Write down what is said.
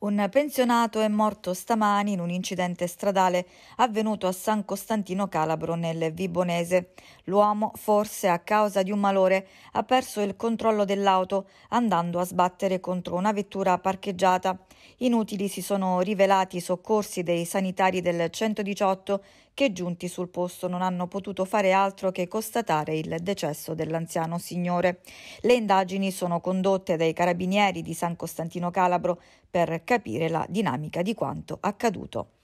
Un pensionato è morto stamani in un incidente stradale avvenuto a San Costantino Calabro nel Vibonese. L'uomo, forse a causa di un malore, ha perso il controllo dell'auto andando a sbattere contro una vettura parcheggiata. Inutili si sono rivelati i soccorsi dei sanitari del 118 che giunti sul posto non hanno potuto fare altro che constatare il decesso dell'anziano signore. Le indagini sono condotte dai carabinieri di San Costantino Calabro per capire la dinamica di quanto accaduto.